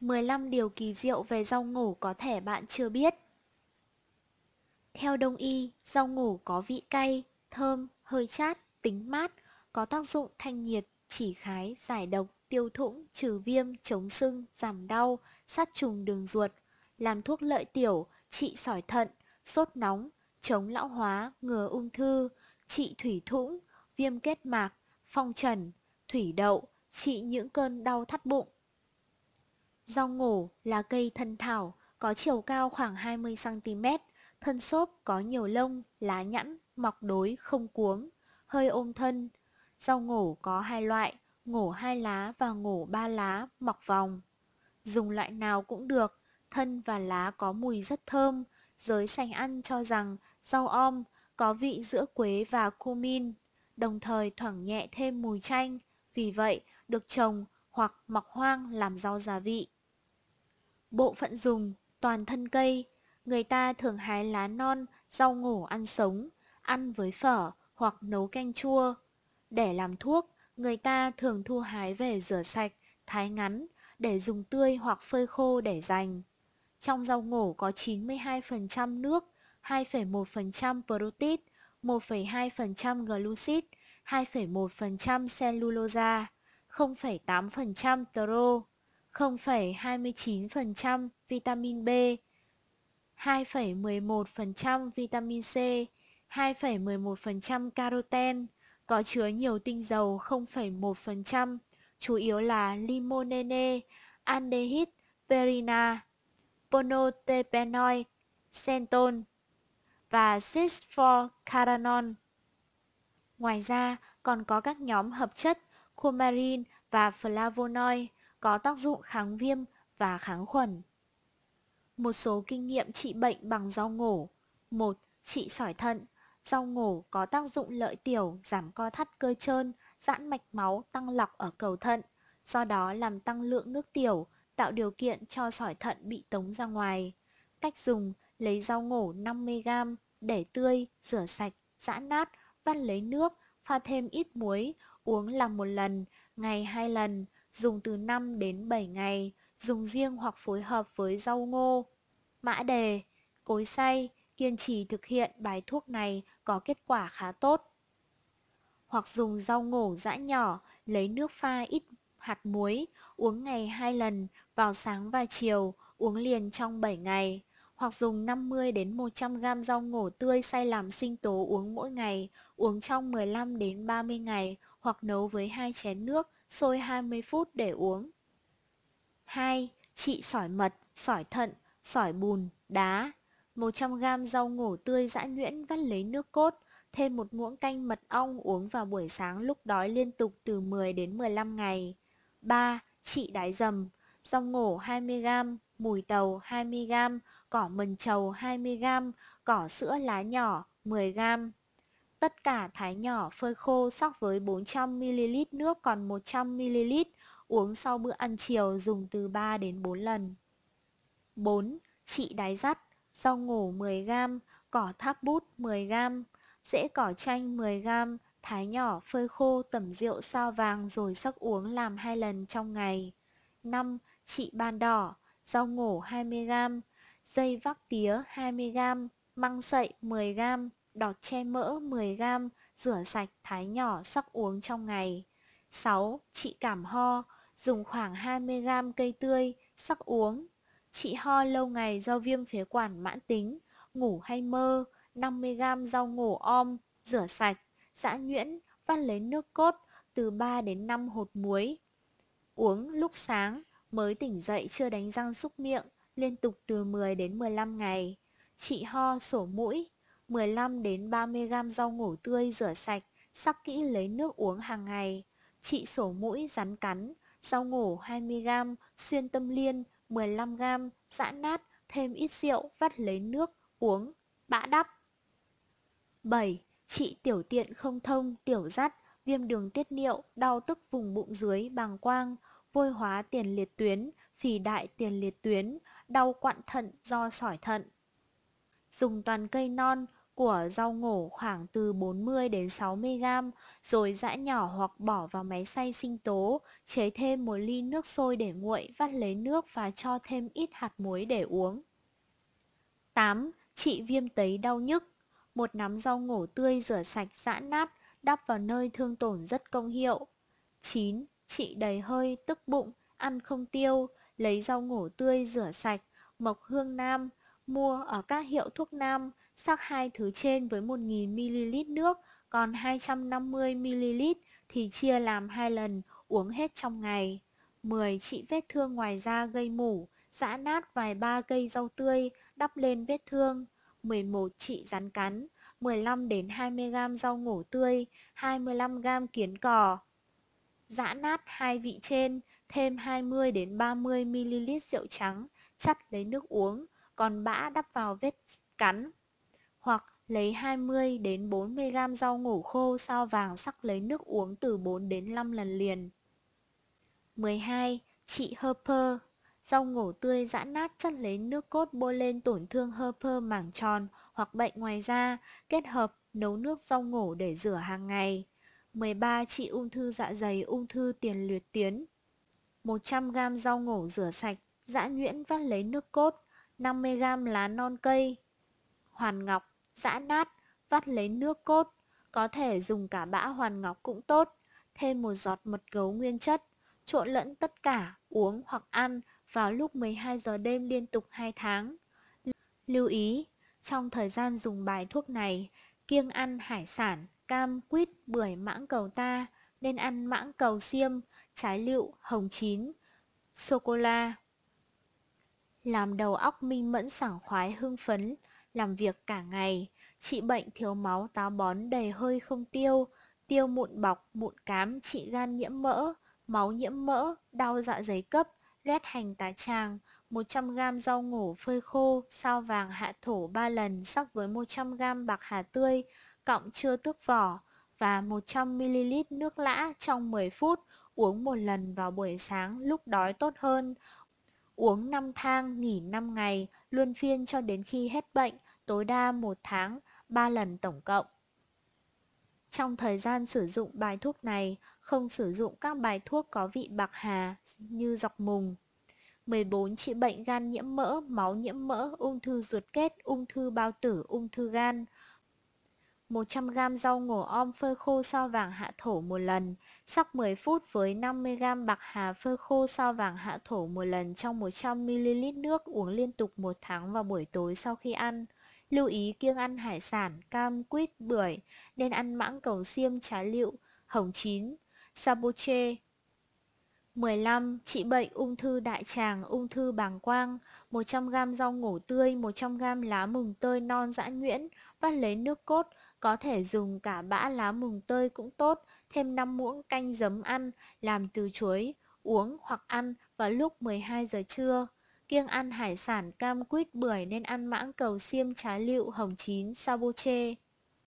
15 điều kỳ diệu về rau ngủ có thể bạn chưa biết. Theo đông y, rau ngủ có vị cay, thơm, hơi chát, tính mát, có tác dụng thanh nhiệt, chỉ khái, giải độc, tiêu thủng, trừ viêm, chống sưng, giảm đau, sát trùng đường ruột, làm thuốc lợi tiểu, trị sỏi thận, sốt nóng, chống lão hóa, ngừa ung thư, trị thủy thủng, viêm kết mạc, phong trần, thủy đậu, trị những cơn đau thắt bụng. Rau ngổ là cây thân thảo, có chiều cao khoảng 20cm, thân xốp có nhiều lông, lá nhẵn, mọc đối, không cuống, hơi ôm thân. Rau ngổ có hai loại, ngổ hai lá và ngổ ba lá, mọc vòng. Dùng loại nào cũng được, thân và lá có mùi rất thơm. Giới sành ăn cho rằng rau om có vị giữa quế và cumin, đồng thời thoảng nhẹ thêm mùi chanh, vì vậy được trồng hoặc mọc hoang làm rau gia vị. Bộ phận dùng, toàn thân cây, người ta thường hái lá non, rau ngổ ăn sống, ăn với phở hoặc nấu canh chua. Để làm thuốc, người ta thường thu hái về rửa sạch, thái ngắn, để dùng tươi hoặc phơi khô để dành. Trong rau ngổ có 92% nước, 2,1% protein, 1,2% glucid, 2,1% cellulosa, 0,8% tro, 0,29% vitamin B, 2,11% vitamin C, 2,11% caroten, có chứa nhiều tinh dầu 0,1%, chủ yếu là limonene, aldehyde, perina, ponoterpenoid, xenton và 6,4-caranol. Ngoài ra, còn có các nhóm hợp chất coumarin và flavonoid có tác dụng kháng viêm và kháng khuẩn. Một số kinh nghiệm trị bệnh bằng rau ngổ. 1. Trị sỏi thận. Rau ngổ có tác dụng lợi tiểu, giảm co thắt cơ trơn, giãn mạch máu, tăng lọc ở cầu thận, do đó làm tăng lượng nước tiểu, tạo điều kiện cho sỏi thận bị tống ra ngoài. Cách dùng, lấy rau ngổ 50g, để tươi, rửa sạch, giã nát, vắt lấy nước, pha thêm ít muối, uống làm một lần, ngày hai lần, dùng từ 5 đến 7 ngày, dùng riêng hoặc phối hợp với rau ngô. Mã đề, cối xay, kiên trì thực hiện bài thuốc này có kết quả khá tốt. Hoặc dùng rau ngổ giã nhỏ, lấy nước pha ít hạt muối, uống ngày 2 lần, vào sáng và chiều, uống liền trong 7 ngày. Hoặc dùng 50 đến 100 g rau ngổ tươi xay làm sinh tố uống mỗi ngày, uống trong 15 đến 30 ngày, hoặc nấu với hai chén nước, sôi 20 phút để uống. 2. Trị sỏi mật, sỏi thận, sỏi bùn, đá. 100g rau ngổ tươi giã nhuyễn vắt lấy nước cốt, thêm một muỗng canh mật ong uống vào buổi sáng lúc đói liên tục từ 10 đến 15 ngày. 3. Trị đái dầm, rau ngổ 20g, mùi tàu 20g, cỏ mần trầu 20g, cỏ sữa lá nhỏ 10g. Tất cả thái nhỏ phơi khô sóc với 400ml nước còn 100ml, uống sau bữa ăn chiều dùng từ 3 đến 4 lần. 4. Trị đái rắt, rau ngổ 10g, cỏ tháp bút 10g, rễ cỏ chanh 10g, thái nhỏ phơi khô tẩm rượu sao vàng rồi sắc uống làm hai lần trong ngày. 5. Trị ban đỏ, rau ngổ 20g, dây vắc tía 20g, măng sậy 10g, đọt che mỡ 10g, rửa sạch thái nhỏ sắc uống trong ngày. 6. Trị cảm ho, dùng khoảng 20g cây tươi, sắc uống. Trị ho lâu ngày do viêm phế quản mãn tính, ngủ hay mơ, 50g rau ngổ om, rửa sạch, giã nhuyễn, vắt lấy nước cốt, từ 3 đến 5 hột muối. Uống lúc sáng, mới tỉnh dậy chưa đánh răng súc miệng, liên tục từ 10 đến 15 ngày. Trị ho, sổ mũi, 15 đến 30 gram rau ngổ tươi rửa sạch, sắc kỹ lấy nước uống hàng ngày. Trị sổ mũi rắn cắn, rau ngổ 20 gram, xuyên tâm liên 15 gram, giã nát, thêm ít rượu, vắt lấy nước, uống, bã đắp. 7. Trị tiểu tiện không thông, tiểu rắt, viêm đường tiết niệu, đau tức vùng bụng dưới, bàng quang, vôi hóa tiền liệt tuyến, phì đại tiền liệt tuyến, đau quặn thận do sỏi thận. Dùng toàn cây non, của rau ngổ khoảng từ 40 đến 60 g, rồi giã nhỏ hoặc bỏ vào máy xay sinh tố, chế thêm một ly nước sôi để nguội, vắt lấy nước và cho thêm ít hạt muối để uống. 8. Trị viêm tấy đau nhức. Một nắm rau ngổ tươi rửa sạch giã nát, đắp vào nơi thương tổn rất công hiệu. 9. Trị đầy hơi, tức bụng, ăn không tiêu, lấy rau ngổ tươi rửa sạch, mộc hương nam, mua ở các hiệu thuốc nam sắc hai thứ trên với 1.000ml nước, còn 250ml thì chia làm hai lần, uống hết trong ngày. 10. Trị vết thương ngoài da gây mủ, giã nát vài ba cây rau tươi, đắp lên vết thương. 11. Trị rắn cắn, 15 đến 20 g rau ngổ tươi, 25 g kiến cỏ. Giã nát hai vị trên, thêm 20 đến 30 ml rượu trắng, chắt lấy nước uống, còn bã đắp vào vết cắn. Hoặc lấy 20 đến 40 g rau ngổ khô sao vàng sắc lấy nước uống từ 4 đến 5 lần liền. 12. Trị Herper Rau ngổ tươi giã nát chắt lấy nước cốt bôi lên tổn thương Herper mảng tròn hoặc bệnh ngoài da, kết hợp nấu nước rau ngổ để rửa hàng ngày. 13. Trị ung thư dạ dày, ung thư tiền liệt tiến 100g rau ngổ rửa sạch, giã nhuyễn vắt lấy nước cốt, 50g lá non cây Hoàn ngọc, giã nát, vắt lấy nước cốt Có thể dùng cả bã hoàn ngọc cũng tốt Thêm một giọt mật gấu nguyên chất Trộn lẫn tất cả, uống hoặc ăn vào lúc 12 giờ đêm liên tục 2 tháng Lưu ý, trong thời gian dùng bài thuốc này Kiêng ăn hải sản, cam, quýt, bưởi mãng cầu ta Nên ăn mãng cầu xiêm, trái lựu, hồng chín, sô-cô-la làm đầu óc minh mẫn sảng khoái hưng phấn, làm việc cả ngày, trị bệnh thiếu máu táo bón đầy hơi không tiêu, tiêu mụn bọc, mụn cám, trị gan nhiễm mỡ, máu nhiễm mỡ, đau dạ dày cấp, rét hành tá tràng, 100g rau ngổ phơi khô, sao vàng hạ thổ 3 lần sắc với 100g bạc hà tươi, cộng chưa tước vỏ và 100ml nước lã trong 10 phút, uống một lần vào buổi sáng lúc đói tốt hơn uống 5 thang, nghỉ 5 ngày, luôn phiên cho đến khi hết bệnh, tối đa 1 tháng, 3 lần tổng cộng. Trong thời gian sử dụng bài thuốc này, không sử dụng các bài thuốc có vị bạc hà như dọc mùng. 14. Trị bệnh gan nhiễm mỡ, máu nhiễm mỡ, ung thư ruột kết, ung thư bao tử, ung thư gan. 100g rau ngổ om phơi khô sao vàng hạ thổ một lần, sắc 10 phút với 50g bạc hà phơi khô sao vàng hạ thổ một lần trong 100ml nước uống liên tục một tháng vào buổi tối sau khi ăn. Lưu ý kiêng ăn hải sản, cam, quýt, bưởi, nên ăn mãng cầu xiêm, trái liệu, hồng chín, sabuche, 15. Trị bệnh ung thư đại tràng, ung thư bàng quang 100g rau ngổ tươi, 100g lá mùng tơi non giã nhuyễn Vắt lấy nước cốt, có thể dùng cả bã lá mùng tơi cũng tốt, thêm 5 muỗng canh giấm ăn, làm từ chuối, uống hoặc ăn vào lúc 12 giờ trưa. Kiêng ăn hải sản cam quýt bưởi nên ăn mãng cầu xiêm trái lựu hồng chín saboche.